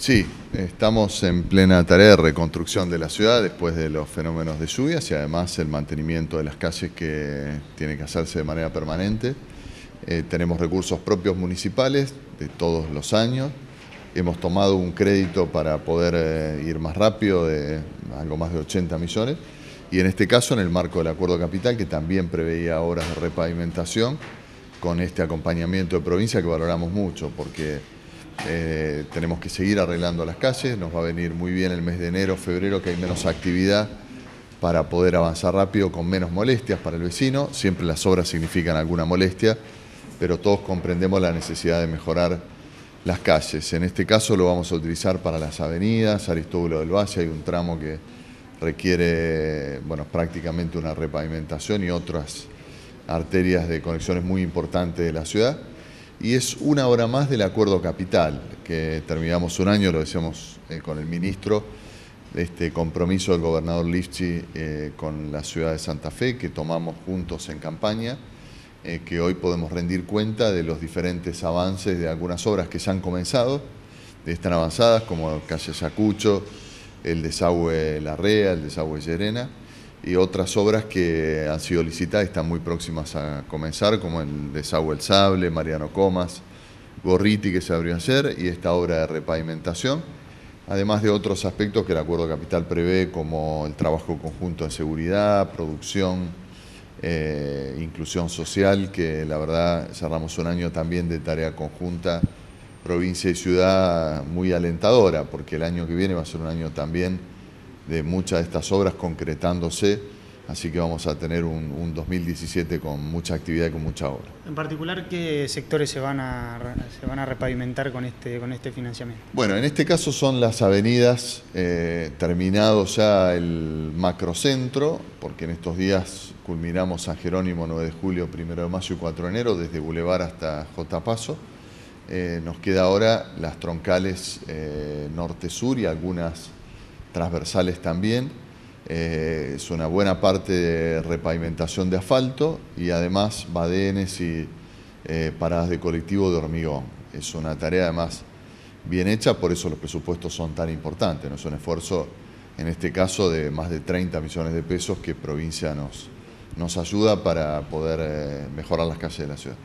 Sí, estamos en plena tarea de reconstrucción de la ciudad después de los fenómenos de lluvias y además el mantenimiento de las calles que tiene que hacerse de manera permanente. Eh, tenemos recursos propios municipales de todos los años. Hemos tomado un crédito para poder eh, ir más rápido de algo más de 80 millones. Y en este caso, en el marco del Acuerdo Capital, que también preveía horas de repavimentación, con este acompañamiento de provincia que valoramos mucho, porque eh, tenemos que seguir arreglando las calles, nos va a venir muy bien el mes de enero, febrero, que hay menos actividad para poder avanzar rápido con menos molestias para el vecino. Siempre las obras significan alguna molestia, pero todos comprendemos la necesidad de mejorar las calles. En este caso lo vamos a utilizar para las avenidas, Aristóbulo del Valle, hay un tramo que requiere bueno, prácticamente una repavimentación y otras arterias de conexiones muy importantes de la ciudad y es una hora más del acuerdo capital, que terminamos un año, lo decíamos eh, con el ministro, este compromiso del gobernador Lifchi eh, con la ciudad de Santa Fe, que tomamos juntos en campaña, eh, que hoy podemos rendir cuenta de los diferentes avances de algunas obras que se han comenzado, están avanzadas, como Calle Sacucho, el desagüe Larrea, el desagüe Llerena y otras obras que han sido licitadas y están muy próximas a comenzar, como el Desagüe El Sable, Mariano Comas, Gorriti que se abrió ayer y esta obra de repavimentación, además de otros aspectos que el Acuerdo Capital prevé, como el trabajo conjunto de seguridad, producción, eh, inclusión social, que la verdad cerramos un año también de tarea conjunta, provincia y ciudad muy alentadora, porque el año que viene va a ser un año también de muchas de estas obras concretándose, así que vamos a tener un, 2017 con mucha actividad y con mucha obra. En particular, ¿qué sectores se van a, se van a repavimentar con este, con este financiamiento? Bueno, en este caso son las avenidas, eh, terminado ya el macrocentro, porque en estos días culminamos San Jerónimo 9 de julio, 1 de mayo y 4 de enero, desde Boulevard hasta J. Paso. Eh, nos queda ahora las troncales eh, norte-sur y algunas transversales también. Eh, es una buena parte de repavimentación de asfalto y además badenes y eh, paradas de colectivo de hormigón. Es una tarea además bien hecha, por eso los presupuestos son tan importantes. ¿no? Es un esfuerzo, en este caso, de más de 30 millones de pesos que provincia nos, nos ayuda para poder eh, mejorar las calles de la ciudad.